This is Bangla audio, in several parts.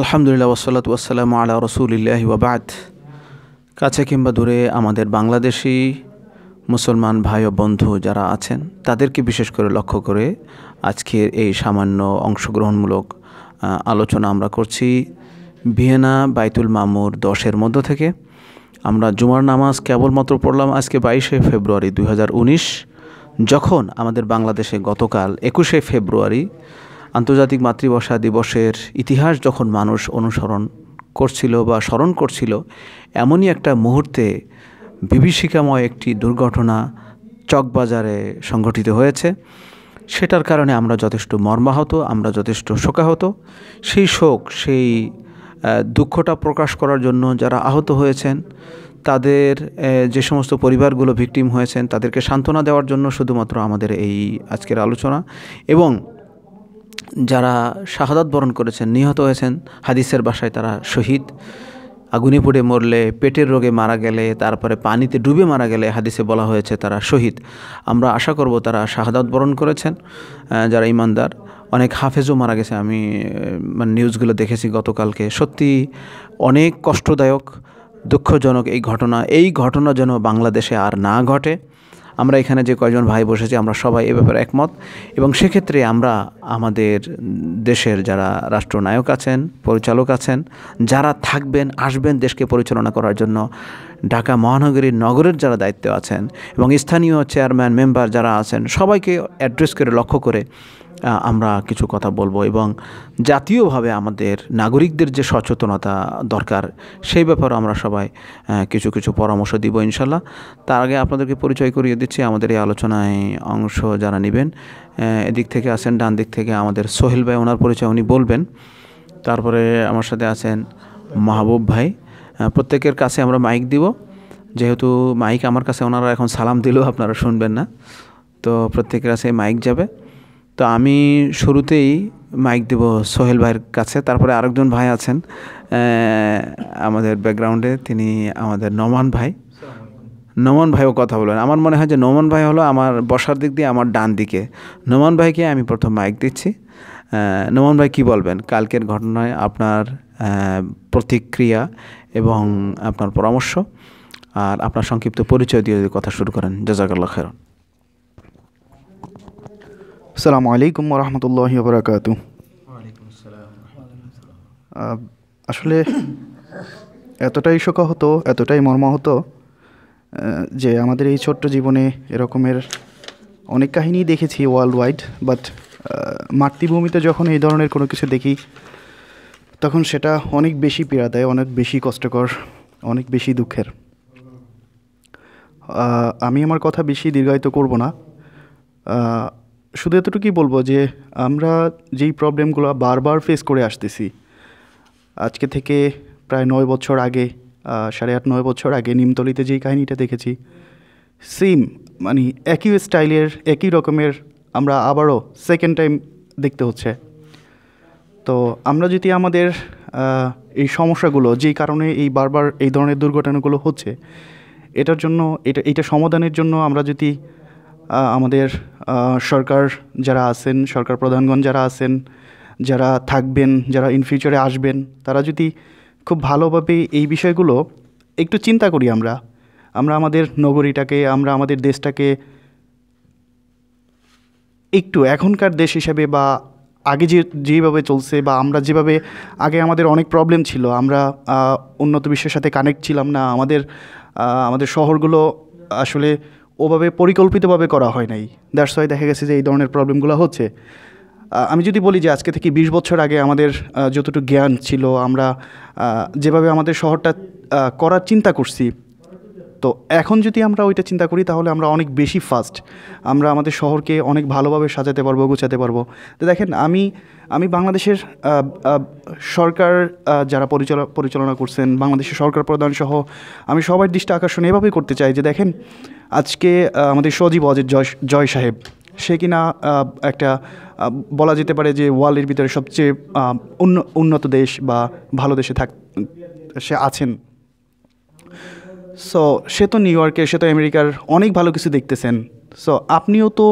আলহামদুলিল্লাহ ওসলাত ওয়াসালাম আলা রসুলিল্লাহ ওয়াবাদ কাছে কিংবা দূরে আমাদের বাংলাদেশি মুসলমান ভাই ও বন্ধু যারা আছেন তাদেরকে বিশেষ করে লক্ষ্য করে আজকের এই সামান্য অংশগ্রহণমূলক আলোচনা আমরা করছি ভিয়েনা বাইতুল মামুর দশের মধ্য থেকে আমরা জুমার নামাজ কেবলমাত্র পড়লাম আজকে বাইশে ফেব্রুয়ারি দুই যখন আমাদের বাংলাদেশে গতকাল একুশে ফেব্রুয়ারি আন্তর্জাতিক মাতৃভাষা দিবসের ইতিহাস যখন মানুষ অনুসরণ করছিল বা স্মরণ করছিল এমনই একটা মুহূর্তে বিভীষিকাময় একটি দুর্ঘটনা চকবাজারে সংঘটিত হয়েছে সেটার কারণে আমরা যথেষ্ট মর্মাহত আমরা যথেষ্ট শোকাহত সেই শোক সেই দুঃখটা প্রকাশ করার জন্য যারা আহত হয়েছেন তাদের যে সমস্ত পরিবারগুলো ভিকটিম হয়েছেন তাদেরকে সান্ত্বনা দেওয়ার জন্য শুধুমাত্র আমাদের এই আজকের আলোচনা এবং যারা শাহাদাত বরণ করেছেন নিহত হয়েছেন হাদিসের বাসায় তারা শহীদ আগুনে পুড়ে মরলে পেটের রোগে মারা গেলে তারপরে পানিতে ডুবে মারা গেলে হাদিসে বলা হয়েছে তারা শহীদ আমরা আশা করব তারা শাহাদাত বরণ করেছেন যারা ইমানদার অনেক হাফেজও মারা গেছে আমি মানে নিউজগুলো দেখেছি গতকালকে সত্যি অনেক কষ্টদায়ক দুঃখজনক এই ঘটনা এই ঘটনা যেন বাংলাদেশে আর না ঘটে আমরা এখানে যে কয়জন ভাই বসেছি আমরা সবাই এ ব্যাপারে একমত এবং সেক্ষেত্রে আমরা আমাদের দেশের যারা রাষ্ট্রনায়ক আছেন পরিচালক আছেন যারা থাকবেন আসবেন দেশকে পরিচালনা করার জন্য ঢাকা মহানগরীর নগরের যারা দায়িত্ব আছেন এবং স্থানীয় চেয়ারম্যান মেম্বার যারা আছেন সবাইকে অ্যাড্রেস করে লক্ষ্য করে আমরা কিছু কথা বলবো এবং জাতীয়ভাবে আমাদের নাগরিকদের যে সচেতনতা দরকার সেই ব্যাপারে আমরা সবাই কিছু কিছু পরামর্শ দিব ইনশাল্লাহ তার আগে আপনাদেরকে পরিচয় করিয়ে দিচ্ছি আমাদের এই আলোচনায় অংশ যারা নেবেন এদিক থেকে আছেন ডান দিক থেকে আমাদের সোহেল ভাই ওনার পরিচয় উনি বলবেন তারপরে আমার সাথে আছেন মাহবুব ভাই প্রত্যেকের কাছে আমরা মাইক দিব যেহেতু মাইক আমার কাছে ওনারা এখন সালাম দিলেও আপনারা শুনবেন না তো প্রত্যেকের কাছে মাইক যাবে তো আমি শুরুতেই মাইক দেব সোহেল ভাইয়ের কাছে তারপরে আরেকজন ভাই আছেন আমাদের ব্যাকগ্রাউন্ডে তিনি আমাদের নমান ভাই নমন ভাইও কথা বলেন আমার মনে হয় যে নমন ভাই হলো আমার বসার দিক দিয়ে আমার ডান দিকে নমন ভাইকে আমি প্রথম মাইক দিচ্ছি নমন ভাই কি বলবেন কালকের ঘটনায় আপনার প্রতিক্রিয়া এবং আপনার পরামর্শ আর আপনার সংক্ষিপ্ত পরিচয় দিয়ে কথা শুরু করেন জজাকাল্লা খেরন আসসালামু আলাইকুম রহমতুল্লাহ বারাকাতু আসলে এতটাই হতো এতটাই হতো যে আমাদের এই ছোট্ট জীবনে এরকমের অনেক কাহিনী দেখেছি ওয়ার্ল্ড ওয়াইড বাট মাতৃভূমিতে যখন এই ধরনের কোনো কিছু দেখি তখন সেটা অনেক বেশি পীড়া দেয় অনেক বেশি কষ্টকর অনেক বেশি দুঃখের আমি আমার কথা বেশি দীর্ঘায়িত করব না শুধু এতটুকুই বলবো যে আমরা যেই প্রবলেমগুলো বারবার ফেস করে আসতেছি আজকে থেকে প্রায় নয় বছর আগে সাড়ে আট নয় বছর আগে নিমতলিতে যেই কাহিনিটা দেখেছি সেম মানে একই স্টাইলের একই রকমের আমরা আবারও সেকেন্ড টাইম দেখতে হচ্ছে তো আমরা যদি আমাদের এই সমস্যাগুলো যেই কারণে এই বারবার এই ধরনের দুর্ঘটনাগুলো হচ্ছে এটার জন্য এটা এটা সমাধানের জন্য আমরা যদি আমাদের সরকার যারা আছেন সরকার প্রধানগণ যারা আছেন যারা থাকবেন যারা ইন ফিউচারে আসবেন তারা যদি খুব ভালোভাবে এই বিষয়গুলো একটু চিন্তা করি আমরা আমরা আমাদের নগরীটাকে আমরা আমাদের দেশটাকে একটু এখনকার দেশ হিসাবে বা আগে যে যেভাবে চলছে বা আমরা যেভাবে আগে আমাদের অনেক প্রবলেম ছিল আমরা উন্নত বিশ্বের সাথে কানেক্ট ছিলাম না আমাদের আমাদের শহরগুলো আসলে ওভাবে পরিকল্পিতভাবে করা হয় নাই দ্যাটস ওয়াই দেখা গেছে যে এই ধরনের প্রবলেমগুলো হচ্ছে আমি যদি বলি যে আজকে থেকে বিশ বছর আগে আমাদের যতটুকু জ্ঞান ছিল আমরা যেভাবে আমাদের শহরটা করার চিন্তা করছি তো এখন যদি আমরা ওইটা চিন্তা করি তাহলে আমরা অনেক বেশি ফাস্ট আমরা আমাদের শহরকে অনেক ভালোভাবে সাজাতে পারবো গোছাতে পারবো তো দেখেন আমি আমি বাংলাদেশের সরকার যারা পরিচালনা পরিচালনা করছেন বাংলাদেশের সরকার প্রধান সহ আমি সবাই দৃষ্টি আকর্ষণ এভাবেই করতে চাই যে দেখেন আজকে আমাদের সজীব অজিত জয় জয় সাহেব সে কিনা একটা বলা যেতে পারে যে ওয়ার্ল্ডের ভিতরে সবচেয়ে উন্নত দেশ বা ভালো দেশে থাক সে আছেন সো সে তো নিউ ইয়র্কে সে তো আমেরিকার অনেক ভালো কিছু দেখতেছেন সো আপনিও তো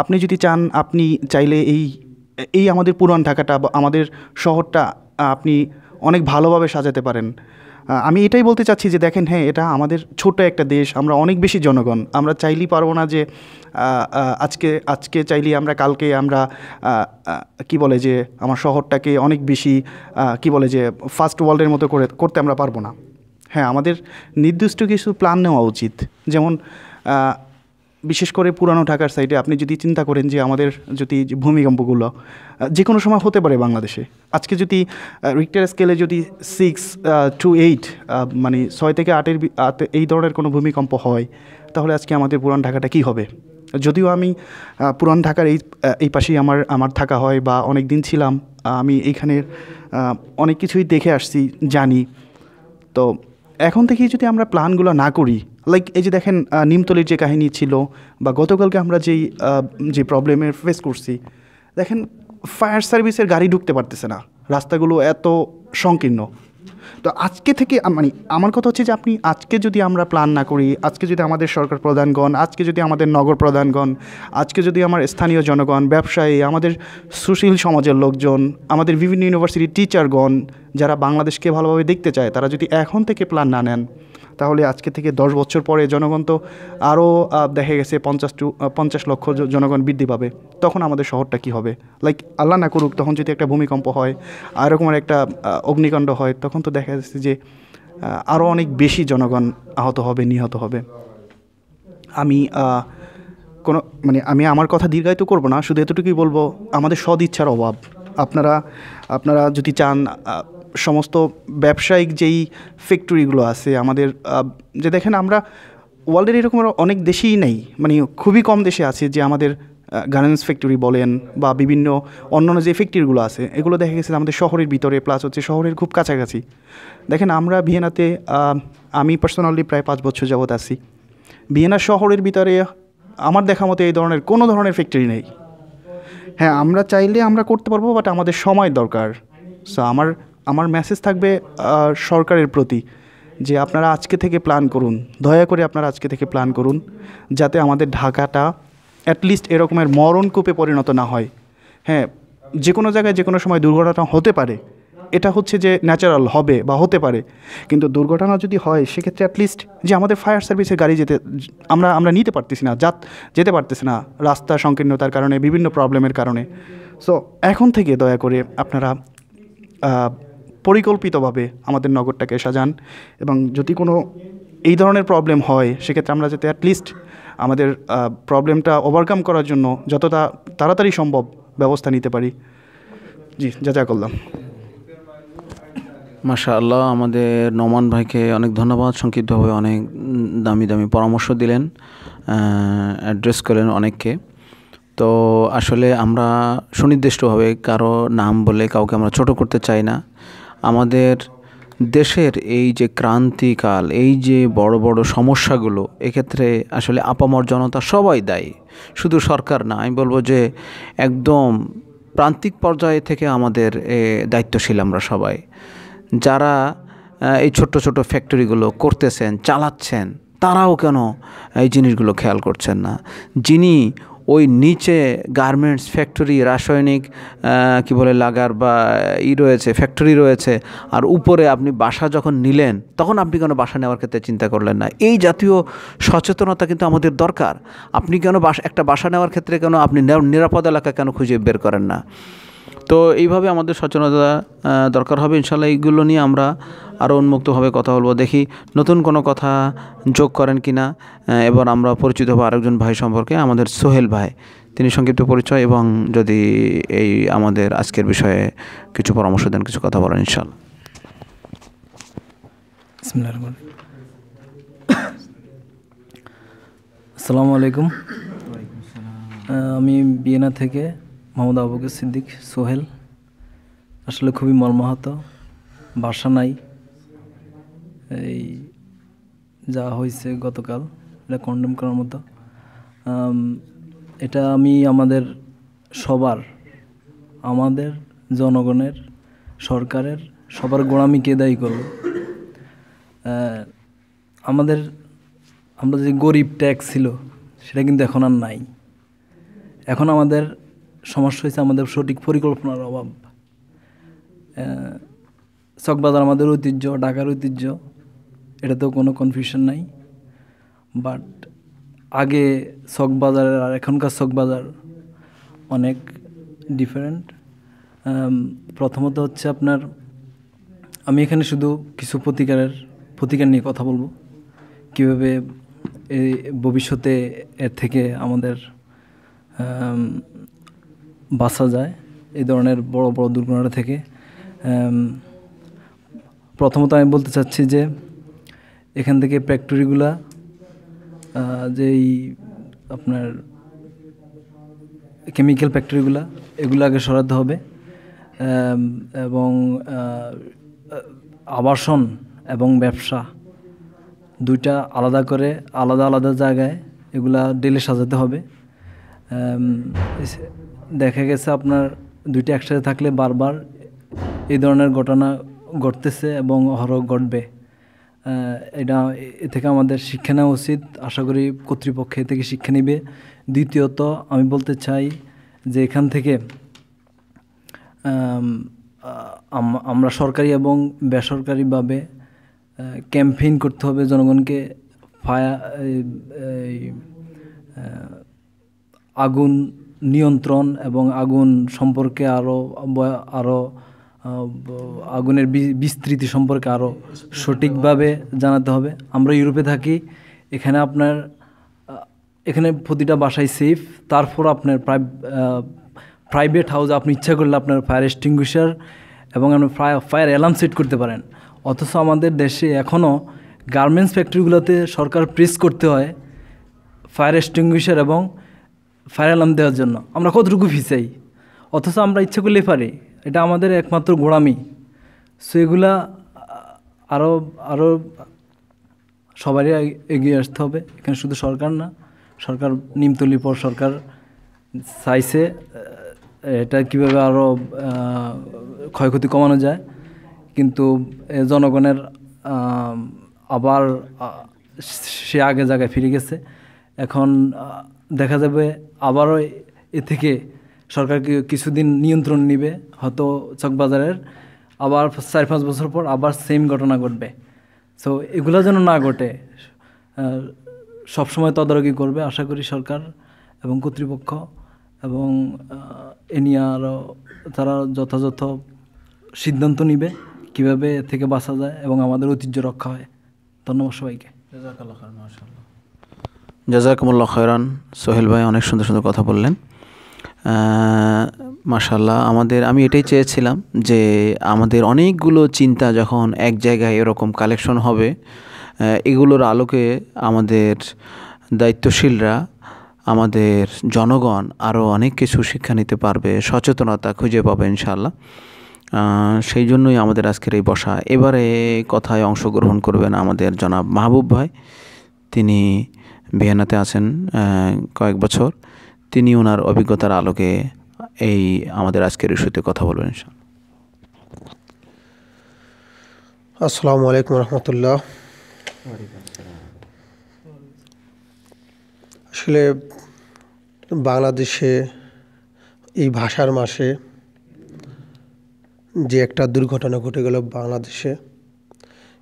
আপনি যদি চান আপনি চাইলে এই এই আমাদের পুরান ঢাকাটা বা আমাদের শহরটা আপনি অনেক ভালোভাবে সাজাতে পারেন আমি এটাই বলতে চাচ্ছি যে দেখেন হ্যাঁ এটা আমাদের ছোট একটা দেশ আমরা অনেক বেশি জনগণ আমরা চাইলেই পারবো না যে আজকে আজকে চাইলে আমরা কালকে আমরা কি বলে যে আমার শহরটাকে অনেক বেশি কি বলে যে ফার্স্ট ওয়ার্ল্ডের মতো করে করতে আমরা পারবো না হ্যাঁ আমাদের নির্দিষ্ট কিছু প্ল্যান নেওয়া উচিত যেমন বিশেষ করে পুরানো ঢাকার সাইডে আপনি যদি চিন্তা করেন যে আমাদের যদি ভূমিকম্পগুলো যে কোনো সময় হতে পারে বাংলাদেশে আজকে যদি রিক্টার স্কেলে যদি সিক্স টু এইট মানে ছয় থেকে আটের এই ধরনের কোনো ভূমিকম্প হয় তাহলে আজকে আমাদের পুরান ঢাকাটা কি হবে যদিও আমি পুরান ঢাকার এই এই পাশেই আমার আমার থাকা হয় বা অনেক দিন ছিলাম আমি এইখানের অনেক কিছুই দেখে আসছি জানি তো এখন থেকেই যদি আমরা প্ল্যানগুলো না করি লাইক এই যে দেখেন নিমতলির যে কাহিনী ছিল বা গতকালকে আমরা যেই যে প্রবলেমের ফেস করছি দেখেন ফায়ার সার্ভিসের গাড়ি ঢুকতে পারতেছে না রাস্তাগুলো এত সংকীর্ণ তো আজকে থেকে মানে আমার কথা হচ্ছে যে আপনি আজকে যদি আমরা প্ল্যান না করি আজকে যদি আমাদের সরকার প্রধানগণ আজকে যদি আমাদের নগর প্রধানগণ আজকে যদি আমার স্থানীয় জনগণ ব্যবসায়ী আমাদের সুশীল সমাজের লোকজন আমাদের বিভিন্ন ইউনিভার্সিটির টিচারগণ যারা বাংলাদেশকে ভালোভাবে দেখতে চায় তারা যদি এখন থেকে প্ল্যান না নেন তাহলে আজকে থেকে দশ বছর পরে জনগণ তো আরও দেখা গেছে পঞ্চাশ টু পঞ্চাশ লক্ষ জনগণ বৃদ্ধি পাবে তখন আমাদের শহরটা কি হবে লাইক আল্লাহ না করুক তখন যদি একটা ভূমিকম্প হয় আর এরকম একটা অগ্নিকাণ্ড হয় তখন তো দেখা যাচ্ছে যে আরও অনেক বেশি জনগণ আহত হবে নিহত হবে আমি কোনো মানে আমি আমার কথা দীর্ঘায়িত করব না শুধু এতটুকুই বলবো আমাদের সদিচ্ছার অভাব আপনারা আপনারা যদি চান সমস্ত ব্যবসায়িক যেই ফ্যাক্টরিগুলো আছে আমাদের যে দেখেন আমরা ওয়ার্ল্ডের এরকম অনেক দেশেই নেই মানে খুবই কম দেশে আছে যে আমাদের গার্মেন্টস ফ্যাক্টরি বলেন বা বিভিন্ন অন্যান্য যে ফ্যাক্টরিগুলো আছে এগুলো দেখা গেছে আমাদের শহরের ভিতরে প্লাস হচ্ছে শহরের খুব কাছাকাছি দেখেন আমরা ভিয়েনাতে আমি পার্সোনালি প্রায় পাঁচ বছর যাবৎ আছি ভিয়েনা শহরের ভিতরে আমার দেখা মতো এই ধরনের কোনো ধরনের ফ্যাক্টরি নেই হ্যাঁ আমরা চাইলে আমরা করতে পারবো বাট আমাদের সময় দরকার সো আমার আমার মেসেজ থাকবে সরকারের প্রতি যে আপনারা আজকে থেকে প্ল্যান করুন দয়া করে আপনারা আজকে থেকে প্ল্যান করুন যাতে আমাদের ঢাকাটা অ্যাটলিস্ট এরকমের মরণকূপে পরিণত না হয় হ্যাঁ যে কোনো জায়গায় যে কোনো সময় দুর্ঘটনা হতে পারে এটা হচ্ছে যে ন্যাচারাল হবে বা হতে পারে কিন্তু দুর্ঘটনা যদি হয় সেক্ষেত্রে অ্যাটলিস্ট যে আমাদের ফায়ার সার্ভিসের গাড়ি যেতে আমরা আমরা নিতে পারতেছি না যাত যেতে পারতেছি না রাস্তা সংকীর্ণতার কারণে বিভিন্ন প্রবলেমের কারণে সো এখন থেকে দয়া করে আপনারা পরিকল্পিতভাবে আমাদের নগরটাকে সাজান এবং যদি কোনো এই ধরনের প্রবলেম হয় সেক্ষেত্রে আমরা যাতে অ্যাটলিস্ট আমাদের প্রবলেমটা ওভারকাম করার জন্য যতটা তাড়াতাড়ি সম্ভব ব্যবস্থা নিতে পারি জি যা করলাম মাসা আল্লাহ আমাদের নমান ভাইকে অনেক ধন্যবাদ সংক্ষিপ্তভাবে অনেক দামি দামি পরামর্শ দিলেন অ্যাড্রেস করলেন অনেককে তো আসলে আমরা সুনির্দিষ্টভাবে কারো নাম বলে কাউকে আমরা ছোট করতে চাই না আমাদের দেশের এই যে ক্রান্তিকাল এই যে বড় বড় সমস্যাগুলো এক্ষেত্রে আসলে আপামর জনতা সবাই দায়ী শুধু সরকার না আমি বলবো যে একদম প্রান্তিক পর্যায়ে থেকে আমাদের দায়িত্বশীল আমরা সবাই যারা এই ছোট্ট ছোট ফ্যাক্টরিগুলো করতেছেন চালাচ্ছেন তারাও কেন এই জিনিসগুলো খেয়াল করছেন না যিনি ওই নিচে গার্মেন্টস ফ্যাক্টরি রাসায়নিক কি বলে লাগার বা ই রয়েছে ফ্যাক্টরি রয়েছে আর উপরে আপনি বাসা যখন নিলেন তখন আপনি কেন বাসা নেওয়ার ক্ষেত্রে চিন্তা করলেন না এই জাতীয় সচেতনতা কিন্তু আমাদের দরকার আপনি কেন বাসা একটা বাসা নেওয়ার ক্ষেত্রে কেন আপনি নিরাপদ এলাকা কেন খুঁজে বের করেন না তো এইভাবে আমাদের সচেতনতা দরকার হবে ইনশাল্লাহ এইগুলো নিয়ে আমরা আরও উন্মুক্তভাবে কথা বলবো দেখি নতুন কোনো কথা যোগ করেন কি না এবার আমরা পরিচিত হবো আরেকজন ভাই সম্পর্কে আমাদের সোহেল ভাই তিনি সংক্ষিপ্ত পরিচয় এবং যদি এই আমাদের আজকের বিষয়ে কিছু পরামর্শ দেন কিছু কথা বলেন ইনশাল্লাহ আসসালামু আলাইকুম আমি বিয়েনা থেকে মোহাম্মদ আবুকে সিদ্দিক সোহেল আসলে খুবই মর্মাহত বাসা নাই এই যা হয়েছে গতকাল এটা কন্ডেম করার মতো এটা আমি আমাদের সবার আমাদের জনগণের সরকারের সবার গোড়ামিকে দায়ী করব আমাদের আমরা যে গরিব ট্যাক্স ছিল সেটা কিন্তু এখন আর নাই এখন আমাদের সমস্যা হয়েছে আমাদের সঠিক পরিকল্পনার অভাব চকবাজার আমাদের ঐতিহ্য ঢাকার ঐতিহ্য এটা তো কোনো কনফিউশন নাই বাট আগে চকবাজারের আর এখনকার চকবাজার অনেক ডিফারেন্ট প্রথমত হচ্ছে আপনার আমি এখানে শুধু কিছু প্রতিকারের প্রতিকার নিয়ে কথা বলবো কীভাবে ভবিষ্যতে এর থেকে আমাদের বাঁচা যায় এই ধরনের বড় বড় দুর্ঘটনা থেকে প্রথমত আমি বলতে চাচ্ছি যে এখান থেকে ফ্যাক্টরিগুলা যেই আপনার কেমিক্যাল ফ্যাক্টরিগুলা এগুলো আগে সরাতে হবে এবং আবাসন এবং ব্যবসা দুইটা আলাদা করে আলাদা আলাদা জায়গায় এগুলা ডেলে সাজাতে হবে দেখা গেছে আপনার দুইটা একসাথে থাকলে বারবার এই ধরনের ঘটনা ঘটতেছে এবং হরও ঘটবে এটা এ থেকে আমাদের শিক্ষা নেওয়া উচিত আশা করি কর্তৃপক্ষ এ থেকে শিক্ষা নেবে দ্বিতীয়ত আমি বলতে চাই যে এখান থেকে আমরা সরকারি এবং বেসরকারিভাবে ক্যাম্পেইন করতে হবে জনগণকে ফায়া আগুন নিয়ন্ত্রণ এবং আগুন সম্পর্কে আরও আরও আগুনের বিস্তৃতি সম্পর্কে আরও সঠিকভাবে জানাতে হবে আমরা ইউরোপে থাকি এখানে আপনার এখানে প্রতিটা বাসায় সেফ তারপর আপনার প্রাইভেট হাউস আপনি ইচ্ছা করলে আপনার ফায়ার এক্সটিংগুইশার এবং আপনি ফায়ার অ্যালার্ম সেট করতে পারেন অথচ আমাদের দেশে এখনও গার্মেন্টস ফ্যাক্টরিগুলোতে সরকার প্রেস করতে হয় ফায়ার এক্সটিংগুইশার এবং ফায়ার অ্যালার্ম দেওয়ার জন্য আমরা কতটুকু চাই অথচ আমরা ইচ্ছে করলেই পারি এটা আমাদের একমাত্র গোড়ামি সো এগুলা আরও আরও সবারই এগিয়ে আসতে হবে এখানে শুধু সরকার না সরকার নিমতলির পর সরকার চাইছে এটা কীভাবে আরও ক্ষয়ক্ষতি কমানো যায় কিন্তু জনগণের আবার সে আগে জায়গায় ফিরে গেছে এখন দেখা যাবে আবারও এ থেকে সরকার কিছুদিন নিয়ন্ত্রণ নিবে হয়তো চকবাজারের আবার চার পাঁচ বছর পর আবার সেম ঘটনা ঘটবে সো এগুলো যেন না ঘটে সবসময় তদারকি করবে আশা করি সরকার এবং কর্তৃপক্ষ এবং এ নিয়ে আরও তারা যথাযথ সিদ্ধান্ত নিবে কিভাবে থেকে বাঁচা যায় এবং আমাদের ঐতিহ্য রক্ষা হয় ধন্যবাদ সবাইকে জাজাকুমুল্লা খয়রান সোহেল ভাই অনেক সুন্দর সুন্দর কথা বললেন মাশাল্লাহ আমাদের আমি এটাই চেয়েছিলাম যে আমাদের অনেকগুলো চিন্তা যখন এক জায়গায় এরকম কালেকশন হবে এগুলোর আলোকে আমাদের দায়িত্বশীলরা আমাদের জনগণ আরও অনেক কিছু শিক্ষা নিতে পারবে সচেতনতা খুঁজে পাবে ইনশাল্লাহ সেই জন্যই আমাদের আজকের এই বসা এবারে কথায় অংশগ্রহণ করবেন আমাদের জনাব মাহবুব ভাই তিনি ভিয়েনাতে আছেন কয়েক বছর তিনি ওনার অভিজ্ঞতার আলোকে এই আমাদের আজকের ইস্যুতে কথা বলবেন আসসালামু আলাইকুম রহমতুল্লাহ আসলে বাংলাদেশে এই ভাষার মাসে যে একটা দুর্ঘটনা ঘটে গেল বাংলাদেশে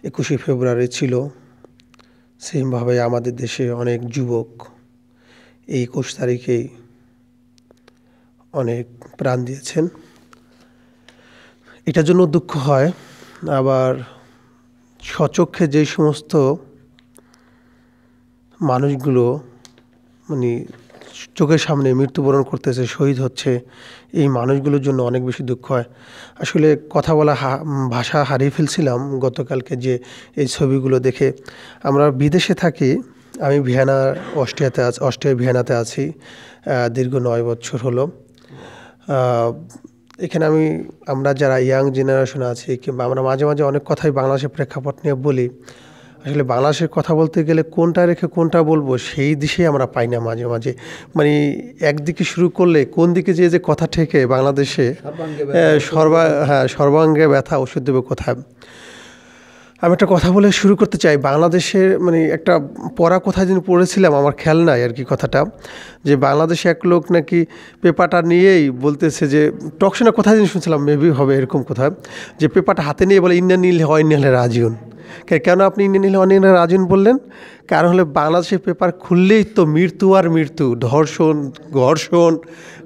একুশে ফেব্রুয়ারি ছিল সেমভাবে আমাদের দেশে অনেক যুবক এই একুশ তারিখেই অনেক প্রাণ দিয়েছেন এটার জন্য দুঃখ হয় আবার সচক্ষে যে সমস্ত মানুষগুলো মানে চোখের সামনে মৃত্যুবরণ করতেছে শহীদ হচ্ছে এই মানুষগুলোর জন্য অনেক বেশি দুঃখ হয় আসলে কথা বলা ভাষা হারিয়ে ফেলছিলাম গতকালকে যে এই ছবিগুলো দেখে আমরা বিদেশে থাকি আমি ভিয়েনা অস্ট্রিয়াতে আছি অস্ট্রিয়া ভিয়েনাতে আছি দীর্ঘ নয় বছর হলো এখানে আমি আমরা যারা ইয়াং জেনারেশন আছি কিংবা আমরা মাঝে মাঝে অনেক কথাই বাংলাদেশের প্রেক্ষাপট নিয়ে বলি আসলে বাংলাদেশের কথা বলতে গেলে কোনটা রেখে কোনটা বলবো সেই দিশে আমরা পাই না মাঝে মাঝে মানে একদিকে শুরু করলে কোন দিকে যে যে কথা ঠেকে বাংলাদেশে সর্বা হ্যাঁ সর্বাঙ্গে ব্যথা ওষুধ দেবে কোথায় আমি একটা কথা বলে শুরু করতে চাই বাংলাদেশের মানে একটা পড়া কোথায় যেন পড়েছিলাম আমার খেয়াল নাই আর কি কথাটা যে বাংলাদেশে এক লোক নাকি পেপারটা নিয়েই বলতেছে যে টকশোনা কোথায় যেন শুনছিলাম মেবি হবে এরকম কোথায় যে পেপারটা হাতে নিয়ে বলে ইন্ডিয়ান নীল হয় ইন্ডিয়ান রাজিউন কেন আপনি নিলে অনিল রাজন বললেন কারণ হলে বাংলাদেশের পেপার খুললেই তো মৃত্যু আর মৃত্যু ধর্ষণ ঘর্ষণ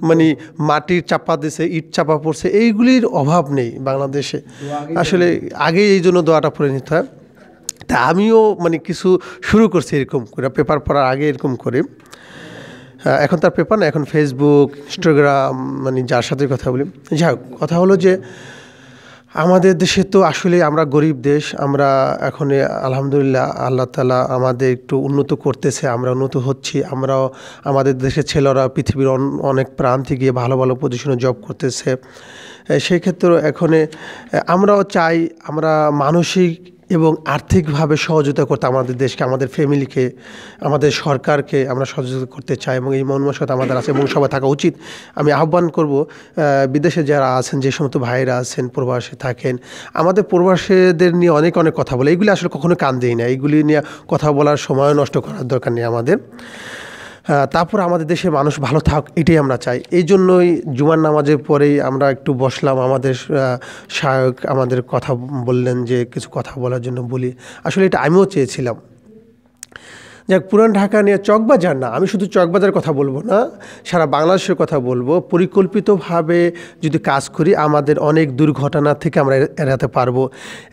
মানে মাটির চাপা দিছে ইট চাপা পড়ছে এইগুলির অভাব নেই বাংলাদেশে আসলে আগে এই জন্য দোয়াটা পড়ে নিতে হয় তা আমিও মানে কিছু শুরু করছি এরকম করে পেপার পড়ার আগে এরকম করে হ্যাঁ, এখন তার পেপার না এখন ফেসবুক ইনস্টাগ্রাম মানে যার সাথে কথা বলি যাই হোক কথা হলো যে আমাদের দেশে তো আসলে আমরা গরিব দেশ আমরা এখন আলহামদুলিল্লাহ আল্লাহ তালা আমাদের একটু উন্নত করতেছে আমরা উন্নত হচ্ছি আমরাও আমাদের দেশের ছেলেরা পৃথিবীর অনেক প্রান্তে গিয়ে ভালো ভালো পজিশনে জব করতেছে সেই ক্ষেত্রে এখন আমরাও চাই আমরা মানসিক এবং আর্থিকভাবে সহযোগিতা করতে আমাদের দেশকে আমাদের ফ্যামিলিকে আমাদের সরকারকে আমরা সহযোগিতা করতে চাই এবং এই মনমসত আমাদের আছে এবং সবাই থাকা উচিত আমি আহ্বান করব বিদেশে যারা আছেন যে সমস্ত ভাইরা আছেন প্রবাসে থাকেন আমাদের প্রবাসীদের নিয়ে অনেক অনেক কথা বলে এইগুলি আসলে কখনো কান দিই না এইগুলি নিয়ে কথা বলার সময় নষ্ট করার দরকার নেই আমাদের তারপর আমাদের দেশে মানুষ ভালো থাক এটাই আমরা চাই এই জন্যই জুমার নামাজের পরেই আমরা একটু বসলাম আমাদের সহায়ক আমাদের কথা বললেন যে কিছু কথা বলার জন্য বলি আসলে এটা আমিও চেয়েছিলাম যাক পুরান ঢাকা নিয়ে চকবাজার না আমি শুধু চকবাজার কথা বলবো না সারা বাংলাদেশের কথা বলবো পরিকল্পিতভাবে যদি কাজ করি আমাদের অনেক দুর্ঘটনা থেকে আমরা এড়াতে পারবো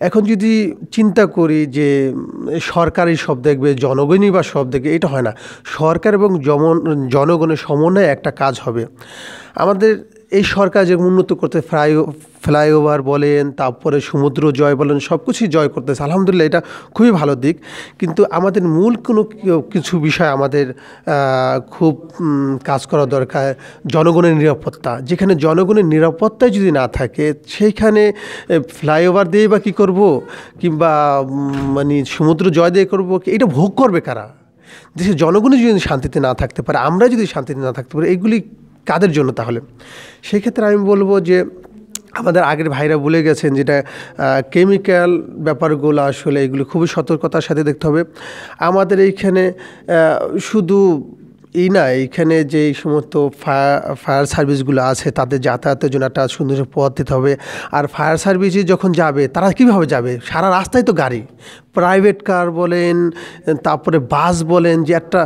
এখন যদি চিন্তা করি যে সরকারি সব দেখবে জনগণই বা সব দেখবে এটা হয় না সরকার এবং জমন জনগণের সমন্বয়ে একটা কাজ হবে আমাদের এই সরকার যে উন্নত করতে ফ্লাই ফ্লাইওভার বলেন তারপরে সমুদ্র জয় বলেন সব কিছুই জয় করতেছে আলহামদুলিল্লাহ এটা খুবই ভালো দিক কিন্তু আমাদের মূল কোনো কিছু বিষয় আমাদের খুব কাজ করা দরকার জনগণের নিরাপত্তা যেখানে জনগণের নিরাপত্তায় যদি না থাকে সেইখানে ফ্লাইওভার দিয়ে বা কী করবো কিংবা মানে সমুদ্র জয় দিয়ে করবো এটা ভোগ করবে কারা দেশের জনগণের যদি শান্তিতে না থাকতে পারে আমরা যদি শান্তিতে না থাকতে পারি এগুলি কাদের জন্য তাহলে সেক্ষেত্রে আমি বলবো যে আমাদের আগের ভাইরা বলে গেছেন যেটা কেমিক্যাল ব্যাপারগুলো আসলে এগুলো খুবই সতর্কতার সাথে দেখতে হবে আমাদের এইখানে শুধু ই না এইখানে যে সমস্ত ফায়ার ফায়ার সার্ভিসগুলো আছে তাদের যাতায়াতের জন্য একটা সুন্দর পথ দিতে হবে আর ফায়ার সার্ভিসে যখন যাবে তারা কীভাবে যাবে সারা রাস্তায় তো গাড়ি প্রাইভেট কার বলেন তারপরে বাস বলেন যে একটা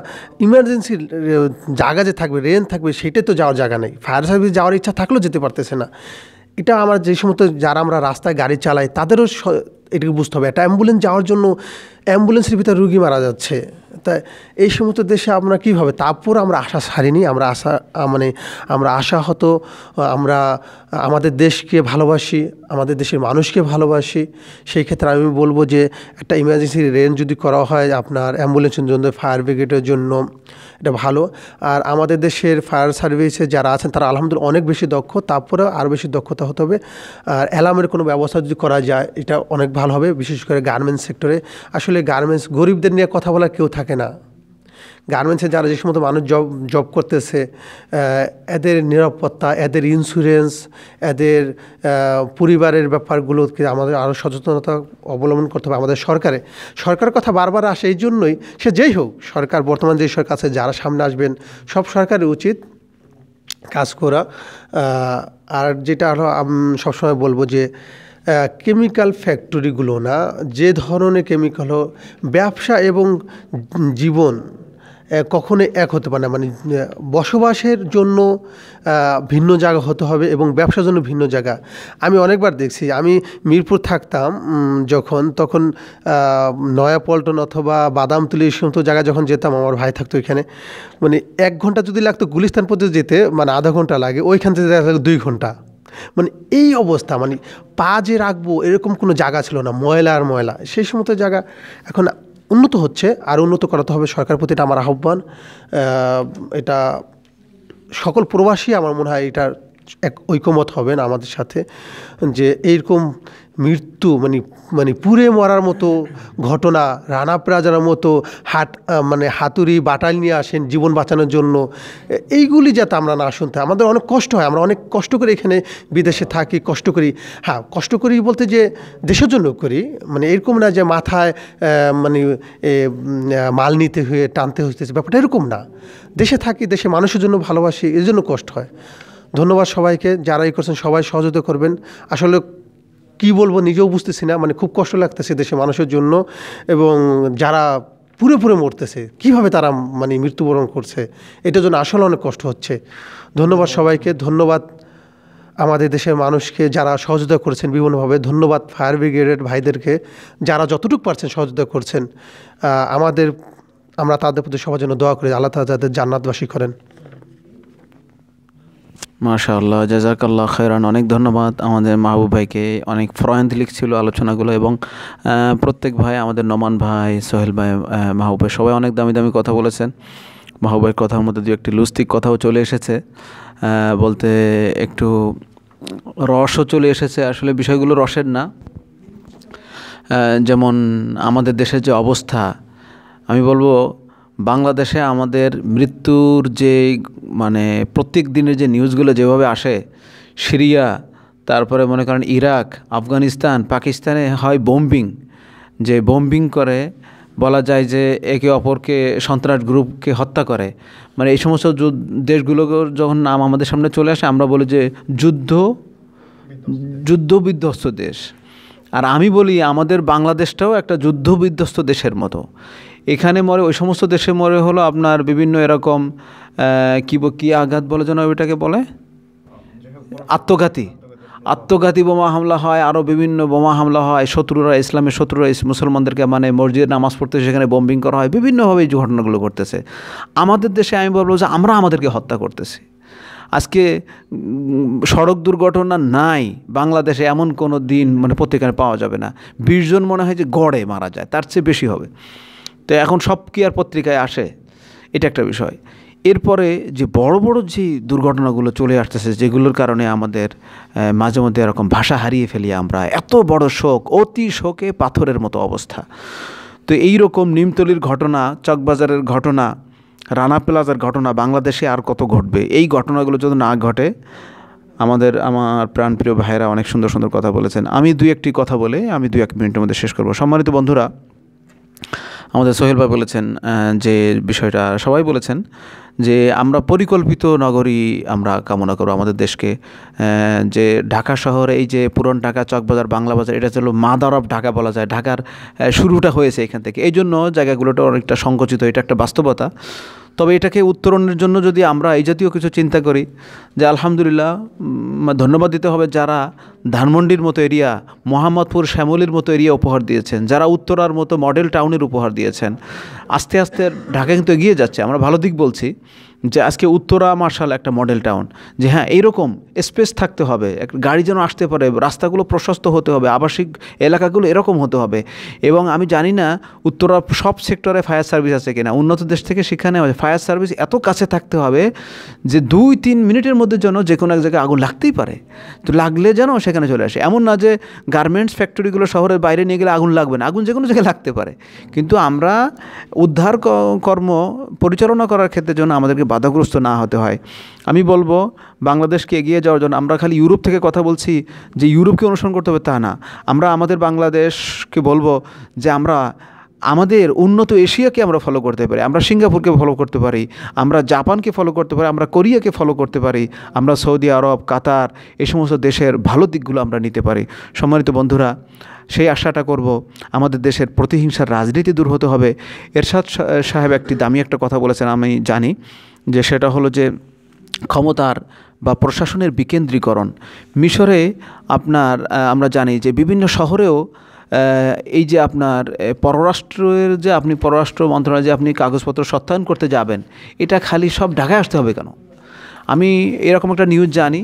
ইমার্জেন্সি জায়গা যে থাকবে রেন থাকবে সেটাই তো যাওয়ার জায়গা নেই ফায়ার সার্ভিস যাওয়ার ইচ্ছা থাকলেও যেতে পারতেছে না এটা আমার যে সমস্ত যারা আমরা রাস্তায় গাড়ি চালাই তাদেরও এটাকে বুঝতে হবে একটা অ্যাম্বুলেন্স যাওয়ার জন্য অ্যাম্বুলেন্সের ভিতরে রুগী মারা যাচ্ছে তা এই সমস্ত দেশে আমরা কীভাবে তারপর আমরা আশা ছাড়িনি আমরা আশা মানে আমরা আশা হতো আমরা আমাদের দেশকে ভালোবাসি আমাদের দেশের মানুষকে ভালোবাসি সেই ক্ষেত্রে আমি বলবো যে একটা ইমার্জেন্সি রেঞ্জ যদি করা হয় আপনার অ্যাম্বুলেন্সের জন্য ফায়ার ব্রিগেডের জন্য এটা ভালো আর আমাদের দেশের ফায়ার সার্ভিসে যারা আছেন তারা আলহামদুলিল্লাহ অনেক বেশি দক্ষ তারপরেও আরও বেশি দক্ষতা হতে হবে আর অ্যালার্মের কোনো ব্যবস্থা যদি করা যায় এটা অনেক ভালো হবে বিশেষ করে গার্মেন্টস সেক্টরে আসলে গার্মেন্টস গরিবদের নিয়ে কথা বলা কেউ থাকে থাকে না গার্মেন্টসে যারা যে সমস্ত মানুষ জব জব করতেছে এদের নিরাপত্তা এদের ইন্স্যুরেন্স এদের পরিবারের ব্যাপারগুলোকে আমাদের আরও সচেতনতা অবলম্বন করতে হবে আমাদের সরকারে সরকারের কথা বারবার আসে এই জন্যই সে যেই হোক সরকার বর্তমান যে সরকার আছে যারা সামনে আসবেন সব সরকারের উচিত কাজ করা আর যেটা হলো সবসময় বলবো যে কেমিক্যাল ফ্যাক্টরিগুলো না যে ধরনের কেমিক্যাল ব্যবসা এবং জীবন কখনো এক হতে পারে না মানে বসবাসের জন্য ভিন্ন জায়গা হতে হবে এবং ব্যবসার জন্য ভিন্ন জায়গা আমি অনেকবার দেখছি আমি মিরপুর থাকতাম যখন তখন নয়াপল্টন অথবা বাদামতুলি এই সমস্ত জায়গায় যখন যেতাম আমার ভাই থাকতো এখানে মানে এক ঘন্টা যদি লাগতো গুলিস্তান পর্যন্ত যেতে মানে আধা ঘন্টা লাগে ওইখান থেকে দেখা দুই ঘন্টা মানে এই অবস্থা মানে পা যে রাখবো এরকম কোনো জায়গা ছিল না ময়লা আর ময়লা সেই সমস্ত জায়গা এখন উন্নত হচ্ছে আর উন্নত করাতে হবে সরকার প্রতি এটা আমার আহ্বান এটা সকল প্রবাসী আমার মনে হয় এটার এক ঐকমত হবেন আমাদের সাথে যে এইরকম মৃত্যু মানে মানে পুড়ে মরার মতো ঘটনা রানা প্লাজার মতো হাত মানে হাতুড়ি বাটাল নিয়ে আসেন জীবন বাঁচানোর জন্য এইগুলি যাতে আমরা না শুনতে আমাদের অনেক কষ্ট হয় আমরা অনেক কষ্ট করে এখানে বিদেশে থাকি কষ্ট করি হ্যাঁ কষ্ট করি বলতে যে দেশের জন্য করি মানে এরকম না যে মাথায় মানে মাল নিতে হয়ে টানতে হচ্ছে ব্যাপারটা এরকম না দেশে থাকি দেশে মানুষের জন্য ভালোবাসি এর জন্য কষ্ট হয় ধন্যবাদ সবাইকে যারা এই করছেন সবাই সহযোগিতা করবেন আসলে কি বলবো নিজেও বুঝতেছি না মানে খুব কষ্ট লাগতেছে দেশে মানুষের জন্য এবং যারা পুরে পুরে মরতেছে কিভাবে তারা মানে মৃত্যুবরণ করছে এটার জন্য আসলে অনেক কষ্ট হচ্ছে ধন্যবাদ সবাইকে ধন্যবাদ আমাদের দেশের মানুষকে যারা সহযোগিতা করছেন বিভিন্নভাবে ধন্যবাদ ফায়ার ব্রিগেডের ভাইদেরকে যারা যতটুকু পারছেন সহযোগিতা করছেন আমাদের আমরা তাদের প্রতি সবার জন্য দোয়া করি আল্লাহ তাদের জান্নাতবাসী করেন জাজাক আল্লাহ খেরান অনেক ধন্যবাদ আমাদের মাহবুব ভাইকে অনেক ফ্রয়েন্ট লিখছিল আলোচনাগুলো এবং প্রত্যেক ভাই আমাদের নমান ভাই সোহেল ভাই মাহবুব ভাই সবাই অনেক দামি দামি কথা বলেছেন মাহবুব কথার মধ্যে দু একটি লুস্তিক কথাও চলে এসেছে বলতে একটু রসও চলে এসেছে আসলে বিষয়গুলো রসের না যেমন আমাদের দেশের যে অবস্থা আমি বলবো বাংলাদেশে আমাদের মৃত্যুর যে মানে প্রত্যেক দিনের যে নিউজগুলো যেভাবে আসে সিরিয়া তারপরে মনে করেন ইরাক আফগানিস্তান পাকিস্তানে হয় বোম্বিং যে বোম্বিং করে বলা যায় যে একে অপরকে সন্ত্রাস গ্রুপকে হত্যা করে মানে এই সমস্ত দেশগুলোর যখন নাম আমাদের সামনে চলে আসে আমরা বলি যে যুদ্ধ যুদ্ধবিধ্বস্ত দেশ আর আমি বলি আমাদের বাংলাদেশটাও একটা যুদ্ধ বিধ্বস্ত দেশের মতো এখানে মরে ওই সমস্ত দেশে মরে হলো আপনার বিভিন্ন এরকম কী কী আঘাত বলে যেন ওইটাকে বলে আত্মঘাতী আত্মঘাতী বোমা হামলা হয় আরও বিভিন্ন বোমা হামলা হয় শত্রুরা ইসলামের শত্রুরা মুসলমানদেরকে মানে মসজিদে নামাজ পড়তে সেখানে বম্বিং করা হয় বিভিন্নভাবে এই ঘটনাগুলো ঘটতেছে আমাদের দেশে আমি বলবো যে আমরা আমাদেরকে হত্যা করতেছি আজকে সড়ক দুর্ঘটনা নাই বাংলাদেশে এমন কোনো দিন মানে পত্রিকায় পাওয়া যাবে না বিশজন মনে হয় যে গড়ে মারা যায় তার চেয়ে বেশি হবে তো এখন সব কি আর পত্রিকায় আসে এটা একটা বিষয় এরপরে যে বড় বড় যে দুর্ঘটনাগুলো চলে আসতেছে যেগুলোর কারণে আমাদের মাঝে মধ্যে এরকম ভাষা হারিয়ে ফেলি আমরা এত বড় শোক অতি শোকে পাথরের মতো অবস্থা তো এই রকম নিমতলির ঘটনা চকবাজারের ঘটনা রানা প্লাজার ঘটনা বাংলাদেশে আর কত ঘটবে এই ঘটনাগুলো যদি না ঘটে আমাদের আমার প্রাণপ্রিয় ভাইয়েরা অনেক সুন্দর সুন্দর কথা বলেছেন আমি দুই একটি কথা বলে আমি দুই এক মিনিটের মধ্যে শেষ করব সম্মানিত বন্ধুরা আমাদের সোহেল ভাই বলেছেন যে বিষয়টা সবাই বলেছেন যে আমরা পরিকল্পিত নগরী আমরা কামনা করব আমাদের দেশকে যে ঢাকা শহর এই যে পুরন ঢাকা চকবাজার বাংলা বাজার এটা ছিল মাদার অফ ঢাকা বলা যায় ঢাকার শুরুটা হয়েছে এখান থেকে এই জন্য জায়গাগুলোটা অনেকটা সংকুচিত এটা একটা বাস্তবতা তবে এটাকে উত্তরণের জন্য যদি আমরা এই জাতীয় কিছু চিন্তা করি যে আলহামদুলিল্লাহ ধন্যবাদ দিতে হবে যারা ধানমন্ডির মতো এরিয়া মোহাম্মদপুর শ্যামলির মতো এরিয়া উপহার দিয়েছেন যারা উত্তরার মতো মডেল টাউনের উপহার দিয়েছেন আস্তে আস্তে ঢাকা কিন্তু এগিয়ে যাচ্ছে আমরা ভালো দিক বলছি যে আজকে উত্তরা মার্শাল একটা মডেল টাউন যে হ্যাঁ এইরকম স্পেস থাকতে হবে গাড়ি যেন আসতে পারে রাস্তাগুলো প্রশস্ত হতে হবে আবাসিক এলাকাগুলো এরকম হতে হবে এবং আমি জানি না উত্তরা সব সেক্টরে ফায়ার সার্ভিস আছে কিনা উন্নত দেশ থেকে শিক্ষা নেওয়া ফায়ার সার্ভিস এত কাছে থাকতে হবে যে দুই তিন মিনিটের মধ্যে যেন যে কোনো এক জায়গায় আগুন লাগতেই পারে তো লাগলে যেন সেখানে চলে আসে এমন না যে গার্মেন্টস ফ্যাক্টরিগুলো শহরের বাইরে নিয়ে গেলে আগুন লাগবে না আগুন যে কোনো জায়গায় লাগতে পারে কিন্তু আমরা উদ্ধার কর্ম পরিচালনা করার ক্ষেত্রে জন্য আমাদেরকে বাধাগ্রস্ত না হতে হয় আমি বলবো বাংলাদেশকে এগিয়ে যাওয়ার জন্য আমরা খালি ইউরোপ থেকে কথা বলছি যে ইউরোপকে অনুসরণ করতে হবে তা না আমরা আমাদের বাংলাদেশকে বলবো যে আমরা আমাদের উন্নত এশিয়াকে আমরা ফলো করতে পারি আমরা সিঙ্গাপুরকে ফলো করতে পারি আমরা জাপানকে ফলো করতে পারি আমরা কোরিয়াকে ফলো করতে পারি আমরা সৌদি আরব কাতার এ সমস্ত দেশের ভালো দিকগুলো আমরা নিতে পারি সম্মানিত বন্ধুরা সেই আশাটা করব আমাদের দেশের প্রতিহিংসার রাজনীতি দূর হতে হবে এরশাদ সাহেব একটি দামি একটা কথা বলেছেন আমি জানি যে সেটা হলো যে ক্ষমতার বা প্রশাসনের বিকেন্দ্রীকরণ মিশরে আপনার আমরা জানি যে বিভিন্ন শহরেও এই যে আপনার পররাষ্ট্রের যে আপনি পররাষ্ট্র মন্ত্রণালয়ে যে আপনি কাগজপত্র সত্যায়ন করতে যাবেন এটা খালি সব ঢাকায় আসতে হবে কেন আমি এরকম একটা নিউজ জানি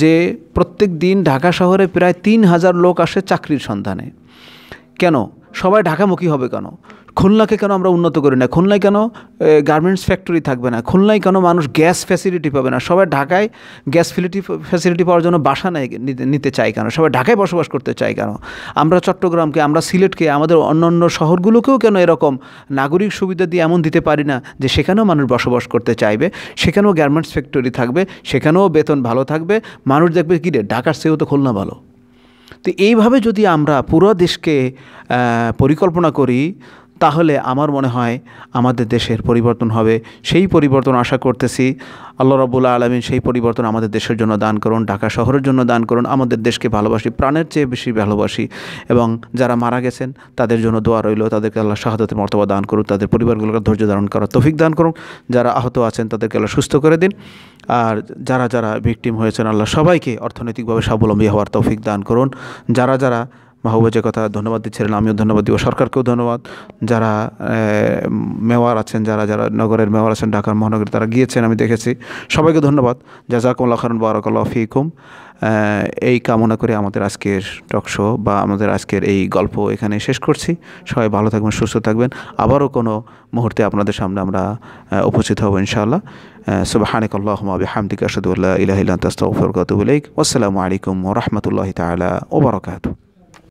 যে প্রত্যেক দিন ঢাকা শহরে প্রায় তিন হাজার লোক আসে চাকরির সন্ধানে কেন সবাই ঢাকামুখী হবে কেন খুলনাকে কেন আমরা উন্নত করি না খুলনায় কেন গার্মেন্টস ফ্যাক্টরি থাকবে না খুলনায় কেন মানুষ গ্যাস ফ্যাসিলিটি পাবে না সবাই ঢাকায় গ্যাস ফিলিটি ফ্যাসিলিটি পাওয়ার জন্য বাসা নেয় নিতে চাই কেন সবাই ঢাকায় বসবাস করতে চাই কেন আমরা চট্টগ্রামকে আমরা সিলেটকে আমাদের অন্যান্য শহরগুলোকেও কেন এরকম নাগরিক সুবিধা দিয়ে এমন দিতে পারি না যে সেখানেও মানুষ বসবাস করতে চাইবে সেখানেও গার্মেন্টস ফ্যাক্টরি থাকবে সেখানেও বেতন ভালো থাকবে মানুষ দেখবে কী রে ঢাকার সেও তো খুলনা ভালো তো এইভাবে যদি আমরা পুরো দেশকে পরিকল্পনা করি তাহলে আমার মনে হয় আমাদের দেশের পরিবর্তন হবে সেই পরিবর্তন আশা করতেছি আল্লাহ রবুল্লা আলমিন সেই পরিবর্তন আমাদের দেশের জন্য দান করুন ঢাকা শহরের জন্য দান করুন আমাদের দেশকে ভালোবাসি প্রাণের চেয়ে বেশি ভালোবাসি এবং যারা মারা গেছেন তাদের জন্য দোয়া রইল তাদেরকে আল্লাহ শাহাদতের মর্তবা দান করুন তাদের পরিবারগুলোকে ধৈর্য ধারণ করার তফিক দান করুন যারা আহত আছেন তাদেরকে আল্লাহ সুস্থ করে দিন আর যারা যারা ভিকটিম হয়েছেন আল্লাহ সবাইকে অর্থনৈতিকভাবে স্বাবলম্বী হওয়ার তৌফিক দান করুন যারা যারা মাহবুবাজের কথা ধন্যবাদ দিচ্ছিলেন আমিও ধন্যবাদ দিব সরকারকেও ধন্যবাদ যারা মেওয়ার আছেন যারা যারা নগরের মেওয়ার আছেন ঢাকার মহানগরে তারা গিয়েছেন আমি দেখেছি সবাইকে ধন্যবাদ জাজাকুমুল্লা খারুন বারাকাল্লাহ ফিকুম এই কামনা করে আমাদের আজকের টক শো বা আমাদের আজকের এই গল্প এখানে শেষ করছি সবাই ভালো থাকবেন সুস্থ থাকবেন আবারও কোনো মুহূর্তে আপনাদের সামনে আমরা উপস্থিত হব ইনশাআল্লাহ সুবাহানিক আল্লাহমা বিহামদিক আসাদুল্লাহ ইলাহিল্লা তাস্তা ফরকাতুবুলাইক আসসালামু আলাইকুম রহমতুল্লাহ তালা ওবরকাতু